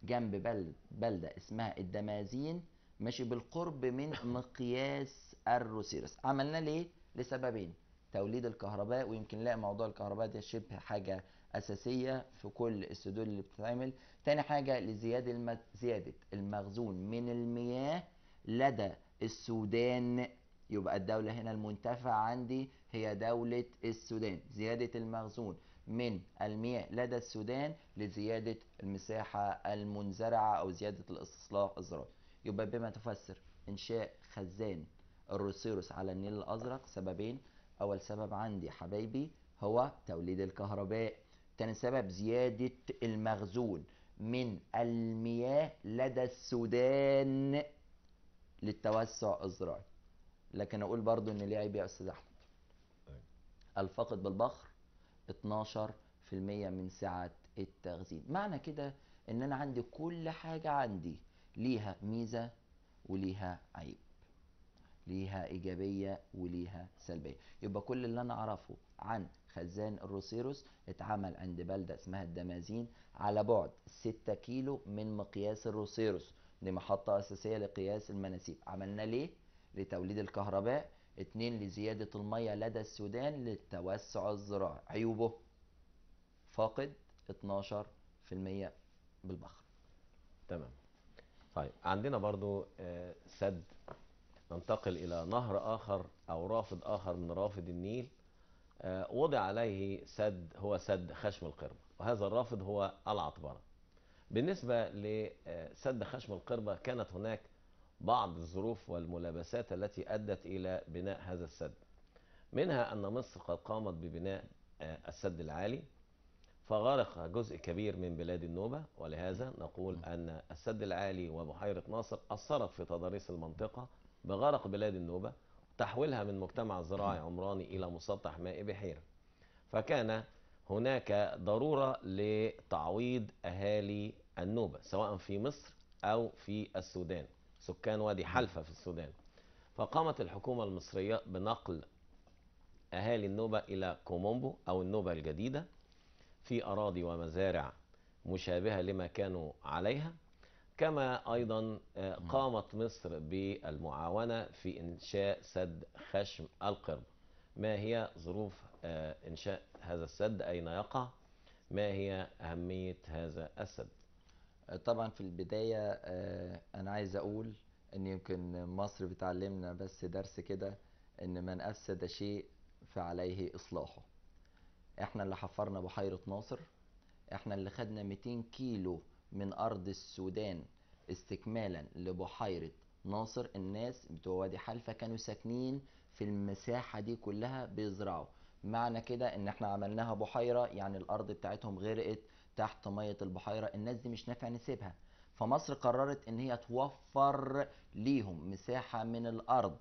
جنب بلد بلده اسمها الدمازين ماشي بالقرب من مقياس الروسيروس عملنا ليه لسببين توليد الكهرباء ويمكن نلاقي موضوع الكهرباء ده شبه حاجه اساسيه في كل السدود اللي بتتعمل تاني حاجه لزياده المد... زياده المخزون من المياه لدى السودان يبقى الدوله هنا المنتفع عندي هي دولة السودان زيادة المخزون من المياه لدى السودان لزيادة المساحة المنزرعة أو زيادة الاستصلاح الزراعي يبقى بما تفسر إنشاء خزان الروسيروس على النيل الأزرق سببين أول سبب عندي حبايبي هو توليد الكهرباء تاني سبب زيادة المخزون من المياه لدى السودان للتوسع الزراعي لكن أقول برضو إن ليه عيب يا أستاذ أحمد الفاقد بالبخر 12% من سعة التخزين معنى كده ان انا عندي كل حاجة عندي ليها ميزة وليها عيب ليها ايجابية وليها سلبية يبقى كل اللي انا اعرفه عن خزان الروسيروس اتعمل عند بلدة اسمها الدمازين على بعد 6 كيلو من مقياس الروسيروس دي محطة اساسية لقياس المناسيب عملنا ليه لتوليد الكهرباء اتنين لزيادة المية لدى السودان للتوسع الزراعي عيوبه فاقد 12% بالبخر تمام طيب عندنا برضو آه، سد ننتقل إلى نهر آخر أو رافد آخر من رافد النيل آه، وضع عليه سد هو سد خشم القربة وهذا الرافد هو العطبرة بالنسبة لسد آه، خشم القربة كانت هناك بعض الظروف والملابسات التي أدت إلى بناء هذا السد منها أن مصر قد قامت ببناء آه، السد العالي فغرق جزء كبير من بلاد النوبة ولهذا نقول أن السد العالي وبحيرة ناصر أثرت في تضاريس المنطقة بغرق بلاد النوبة تحويلها من مجتمع زراعي عمراني إلى مسطح مائي بحيرة فكان هناك ضرورة لتعويض أهالي النوبة سواء في مصر أو في السودان سكان وادي حلفة في السودان فقامت الحكومة المصرية بنقل أهالي النوبة إلى كومومبو أو النوبة الجديدة في أراضي ومزارع مشابهة لما كانوا عليها كما أيضا آه، قامت مصر بالمعاونة في إنشاء سد خشم القرب ما هي ظروف آه، إنشاء هذا السد أين يقع ما هي أهمية هذا السد طبعا في البداية آه، أنا عايز أقول إن يمكن مصر بتعلمنا بس درس كده إن من أفسد شيء فعليه إصلاحه إحنا اللي حفرنا بحيرة ناصر إحنا اللي خدنا 200 كيلو من أرض السودان استكمالا لبحيرة ناصر الناس بتوع وادي حلفة كانوا ساكنين في المساحة دي كلها بيزرعوا معنى كده ان احنا عملناها بحيرة يعني الارض بتاعتهم غرقت تحت ميه البحيره الناس دي مش نافع نسيبها فمصر قررت ان هي توفر ليهم مساحه من الارض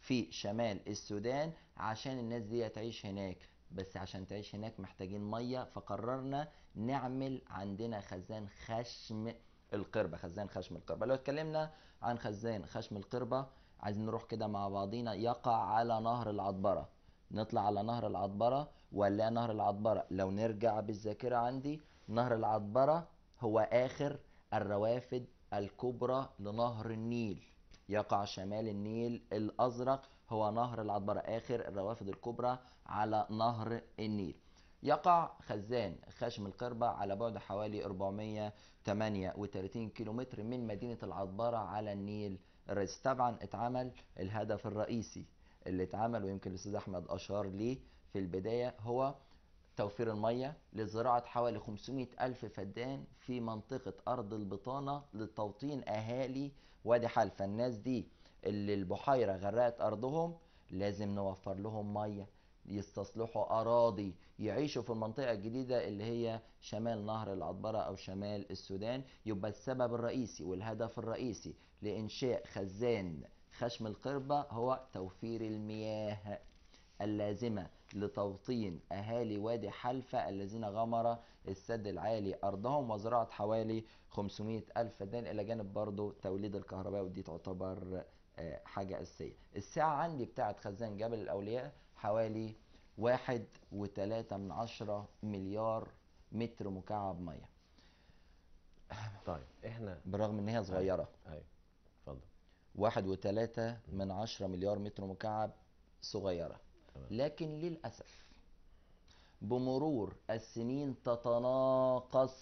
في شمال السودان عشان الناس دي تعيش هناك بس عشان تعيش هناك محتاجين ميه فقررنا نعمل عندنا خزان خشم القربه خزان خشم القربه لو اتكلمنا عن خزان خشم القربه عايزين نروح كده مع بعضينا يقع على نهر العطبره نطلع على نهر العطبره ولا نهر العطبره لو نرجع بالذاكره عندي نهر العطبرة هو آخر الروافد الكبرى لنهر النيل يقع شمال النيل الأزرق هو نهر العطبرة آخر الروافد الكبرى على نهر النيل يقع خزان خشم القربة على بعد حوالي 438 كيلومتر من مدينة العطبرة على النيل الرئيسي طبعا اتعمل الهدف الرئيسي اللي اتعمل ويمكن الاستاذ احمد اشار ليه في البداية هو توفير المية لزراعة حوالي 500 ألف فدان في منطقة أرض البطانة لتوطين أهالي وادي حلفا الناس دي اللي البحيرة غرقت أرضهم لازم نوفر لهم مية يستصلحوا أراضي يعيشوا في المنطقة الجديدة اللي هي شمال نهر العطبرة أو شمال السودان يبقى السبب الرئيسي والهدف الرئيسي لإنشاء خزان خشم القربة هو توفير المياه اللازمة لتوطين أهالي وادي حلفة الذين غمر السد العالي أرضهم وزراعة حوالي 500 ألف فدان إلى جانب برضه توليد الكهرباء ودي تعتبر آه، حاجة أساسية الساعة عندي بتاعة خزان جبل الأولياء حوالي واحد وتلاتة من عشرة مليار متر مكعب مية طيب احنا بالرغم ان هي صغيرة ايوه اتفضل واحد وتلاتة من عشرة مليار متر مكعب صغيرة لكن للأسف بمرور السنين تتناقص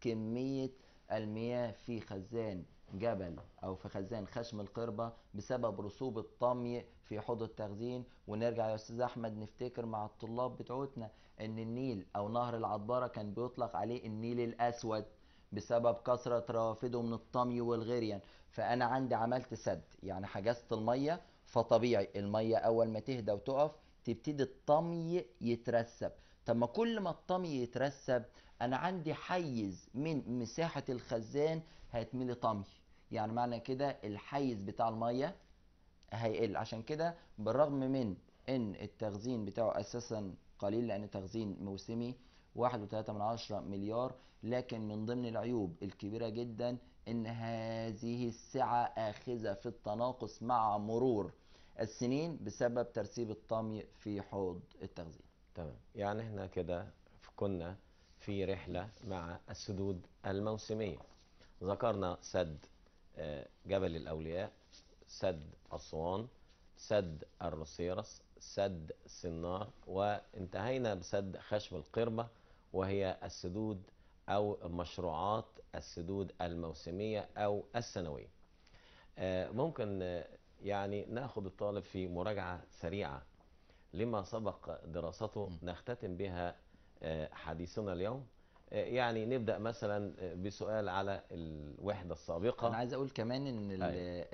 كمية المياه في خزان جبل او في خزان خشم القربه بسبب رسوب الطمي في حوض التخزين ونرجع يا استاذ احمد نفتكر مع الطلاب بتوعتنا ان النيل او نهر العباره كان بيطلق عليه النيل الاسود بسبب كثره روافده من الطمي والغريان فانا عندي عملت سد يعني حجزت الميه فطبيعي الميه اول ما تهدى وتقف تبتدي الطمي يترسب طب ما كل ما الطمي يترسب انا عندي حيز من مساحه الخزان هيتملي طمي يعني معنى كده الحيز بتاع الميه هيقل عشان كده بالرغم من ان التخزين بتاعه اساسا قليل لان تخزين موسمي 1.3 مليار لكن من ضمن العيوب الكبيره جدا ان هذه السعه اخذه في التناقص مع مرور السنين بسبب ترسيب الطمي في حوض التغذية تمام يعني احنا كده كنا في رحلة مع السدود الموسمية ذكرنا سد آه، جبل الأولياء سد أسوان سد الرصيرس سد سنار وانتهينا بسد خشب القربة وهي السدود أو مشروعات السدود الموسمية أو السنوية آه، ممكن يعني ناخد الطالب في مراجعة سريعة لما سبق دراسته نختتم بها آه، حديثنا اليوم آه، يعني نبدا مثلا آه، بسؤال على الوحده السابقه انا عايز اقول كمان ان أيوه.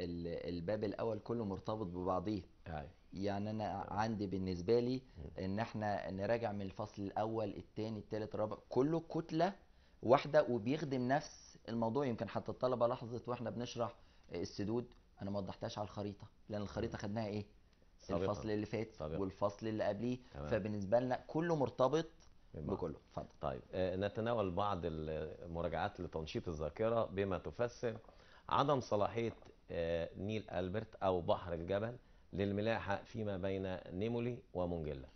الباب الاول كله مرتبط ببعضيه أيوة. يعني انا عندي بالنسبه لي ان احنا نراجع من الفصل الاول الثاني الثالث الرابع كله كتله واحده وبيخدم نفس الموضوع يمكن حتى الطلبه لاحظت واحنا بنشرح السدود انا ما وضحتهاش على الخريطه لان الخريطه خدناها ايه سابقا. الفصل اللي فات سابقا. والفصل اللي قبليه فبالنسبه لنا كله مرتبط بكله اتفضل طيب آه نتناول بعض المراجعات لتنشيط الذاكره بما تفسر عدم صلاحيه آه نيل البرت او بحر الجبل للملاحه فيما بين نيمولي ومونجيلا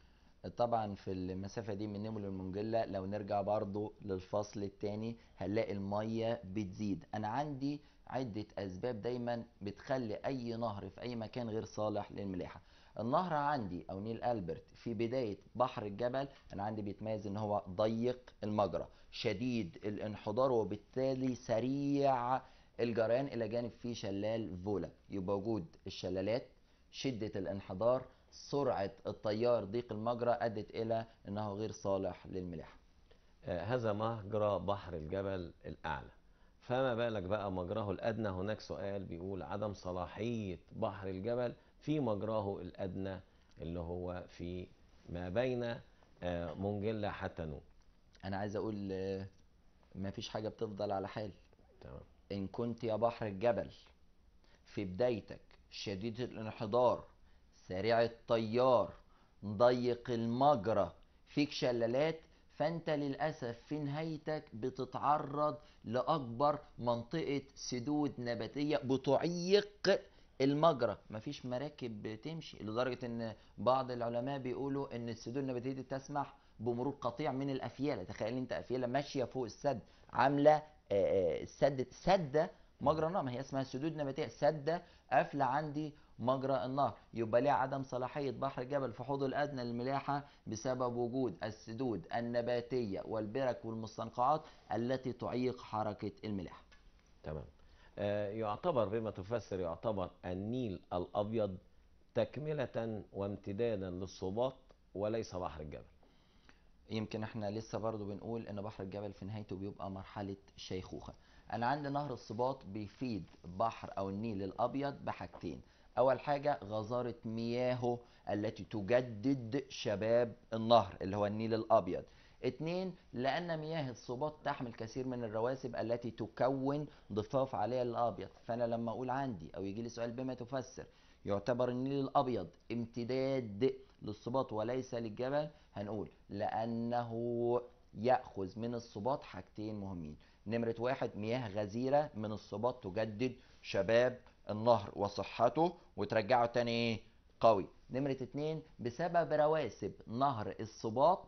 طبعا في المسافه دي من نيمولي للمونجيلا لو نرجع برضو للفصل الثاني هنلاقي الميه بتزيد انا عندي عدة أسباب دايما بتخلي أي نهر في أي مكان غير صالح للملاحة النهر عندي أو نيل ألبرت في بداية بحر الجبل أنا عندي بيتميز إن هو ضيق المجرى شديد الانحدار وبالتالي سريع الجريان إلى جانب فيه شلال فولا يبقى وجود الشلالات شدة الانحدار سرعة التيار ضيق المجرى أدت إلى أنه غير صالح للملاحة آه، هذا مجرى بحر الجبل الأعلى فما بالك بقى مجراه الأدنى هناك سؤال بيقول عدم صلاحية بحر الجبل في مجراه الأدنى اللي هو في ما بين آه، منجلة حتى نوم انا عايز اقول آه، ما فيش حاجه بتفضل على حال تمام ان كنت يا بحر الجبل في بدايتك شديد الانحدار سريع الطيار ضيق المجرى فيك شلالات فانت للاسف في نهايتك بتتعرض لاكبر منطقه سدود نباتيه بتعيق المجرى مفيش مراكب بتمشي لدرجه ان بعض العلماء بيقولوا ان السدود النباتيه دي تسمح بمرور قطيع من الافيله تخيل انت افيله ماشيه فوق السد عامله آه، آه، سد سده مجرى النهر ما هي اسمها سدود نباتيه سده قافله عندي مجرى النهر يبقى ليه عدم صلاحية بحر جبل في حوض الأدنى للملاحة بسبب وجود السدود النباتية والبرك والمستنقعات التي تعيق حركة الملاحة تمام آه يعتبر بما تفسر يعتبر النيل الأبيض تكملة وامتدادا للصباط وليس بحر الجبل يمكن احنا لسه برضو بنقول ان بحر الجبل في نهايته بيبقى مرحلة شيخوخة انا عندي نهر الصباط بيفيد بحر او النيل الابيض بحاجتين أول حاجة غزارة مياهه التي تجدد شباب النهر اللي هو النيل الأبيض اتنين لأن مياه الصباط تحمل كثير من الرواسب التي تكون ضفاف عليها الأبيض فأنا لما أقول عندي أو يجي لي سؤال بما تفسر يعتبر النيل الأبيض امتداد للصباط وليس للجبل هنقول لأنه يأخذ من الصباط حاجتين مهمين نمرة واحد مياه غزيرة من الصباط تجدد شباب النهر وصحته وترجعه تاني ايه قوي نمرة اتنين بسبب رواسب نهر الصباط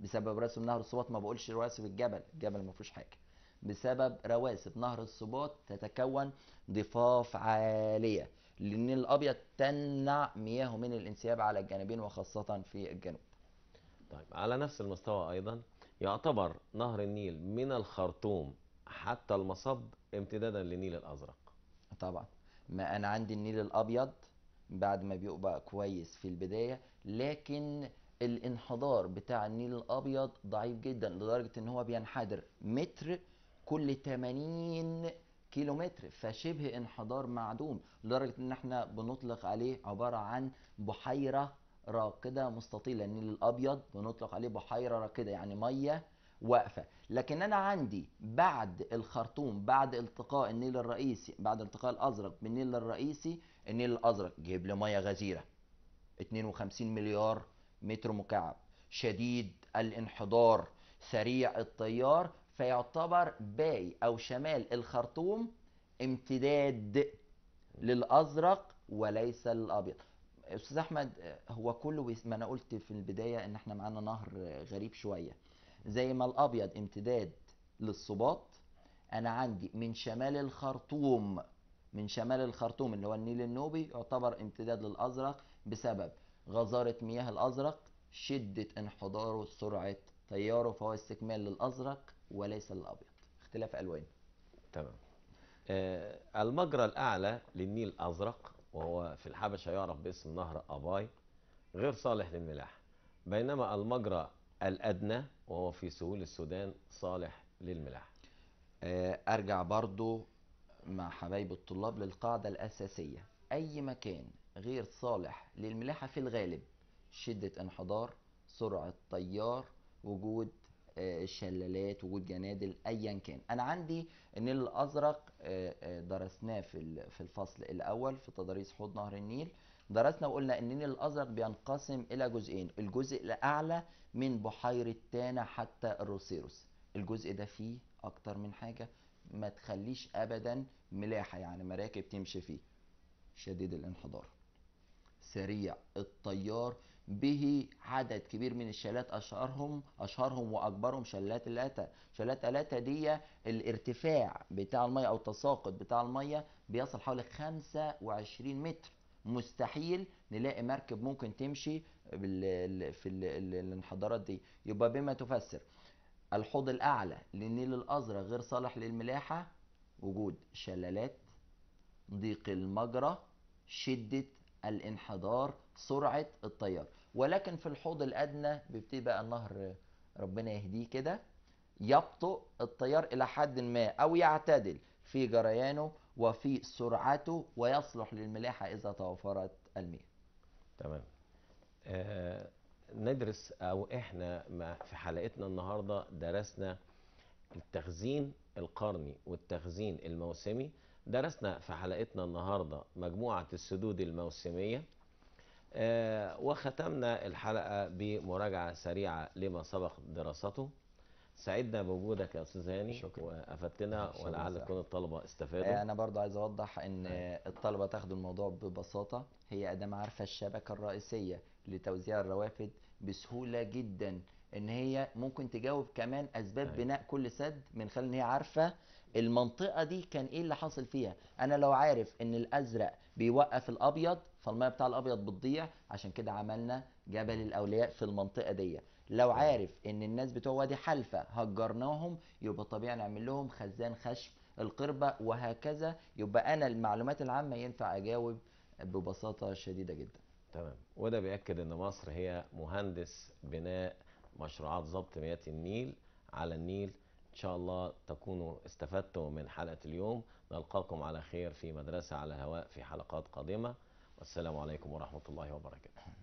بسبب رواسب نهر الصباط ما بقولش رواسب الجبل الجبل ما فيهوش حاجة بسبب رواسب نهر الصباط تتكون ضفاف عالية للنيل الأبيض تمنع مياهه من الانسياب على الجانبين وخاصة في الجنوب طيب على نفس المستوى أيضا يعتبر نهر النيل من الخرطوم حتى المصب امتدادا للنيل الأزرق طبعا ما انا عندي النيل الابيض بعد ما بيبقى كويس في البدايه لكن الانحدار بتاع النيل الابيض ضعيف جدا لدرجه ان هو بينحدر متر كل 80 كيلومتر فشبه انحدار معدوم لدرجه ان احنا بنطلق عليه عباره عن بحيره راكده مستطيله النيل الابيض بنطلق عليه بحيره راكده يعني ميه واقفه لكن انا عندي بعد الخرطوم بعد التقاء النيل الرئيسي بعد التقاء الازرق بالنيل الرئيسي النيل الازرق جيب لي ميه غزيره 52 مليار متر مكعب شديد الانحدار سريع التيار فيعتبر باي او شمال الخرطوم امتداد للازرق وليس للابيض استاذ احمد هو كله ما انا قلت في البدايه ان احنا معانا نهر غريب شويه زي ما الابيض امتداد للصباط انا عندي من شمال الخرطوم من شمال الخرطوم اللي هو النيل النوبي يعتبر امتداد للازرق بسبب غزاره مياه الازرق شده انحداره سرعه تياره فهو استكمال للازرق وليس للابيض اختلاف الوان تمام آه المجرى الاعلى للنيل الازرق وهو في الحبشه يعرف باسم نهر اباي غير صالح للملاحه بينما المجرى الأدنى وهو في سهول السودان صالح للملاح آه، أرجع برضو مع حبايب الطلاب للقاعدة الأساسية أي مكان غير صالح للملاحة في الغالب شدة انحدار سرعة تيار وجود آه، شلالات وجود جنادل ايا كان انا عندي النيل الازرق آه، درسناه في الفصل الاول في تضاريس حوض نهر النيل درسنا وقلنا ان النيل الازرق بينقسم الى جزئين الجزء الاعلى من بحيرة تانا حتى الروسيروس الجزء ده فيه أكتر من حاجة ما تخليش أبدا ملاحة يعني مراكب تمشي فيه شديد الانحدار سريع الطيار به عدد كبير من الشلات اشهرهم اشهرهم واكبرهم شلات الاتا شلات الاتا دي الارتفاع بتاع الميه او التساقط بتاع الميه بيصل حوالي 25 متر مستحيل نلاقي مركب ممكن تمشي في الانحدارات دي يبقى بما تفسر الحوض الاعلى للنيل الازرق غير صالح للملاحه وجود شلالات ضيق المجرى شده الانحدار سرعه التيار ولكن في الحوض الادنى بيبتدي بقى النهر ربنا يهديه كده يبطئ التيار الى حد ما او يعتدل في جريانه وفي سرعته ويصلح للملاحه اذا توفرت المياه تمام آه، ندرس او احنا في حلقتنا النهارده درسنا التخزين القرني والتخزين الموسمي درسنا في حلقتنا النهارده مجموعه السدود الموسميه آه، وختمنا الحلقه بمراجعه سريعه لما سبق دراسته سعدنا بوجودك يا استاذ هاني وافدتنا ولعل تكون الطلبه استفادوا آه، انا برضه عايز اوضح ان الطلبه تاخدوا الموضوع ببساطه هي ادام عارفه الشبكه الرئيسيه لتوزيع الروافد بسهوله جدا ان هي ممكن تجاوب كمان اسباب أيوة. بناء كل سد من خلال ان هي عارفه المنطقه دي كان ايه اللي حاصل فيها انا لو عارف ان الازرق بيوقف الابيض فالماء بتاع الابيض بتضيع عشان كده عملنا جبل الاولياء في المنطقه دي لو أيوة. عارف ان الناس بتوع وادي حلفه هجرناهم يبقى طبيعي نعمل لهم خزان خشب القربه وهكذا يبقى انا المعلومات العامه ينفع اجاوب ببساطه شديده جدا تمام وده بيأكد ان مصر هي مهندس بناء مشروعات ضبط مياه النيل على النيل ان شاء الله تكونوا استفدتم من حلقة اليوم نلقاكم على خير في مدرسة على هواء في حلقات قادمة والسلام عليكم ورحمة الله وبركاته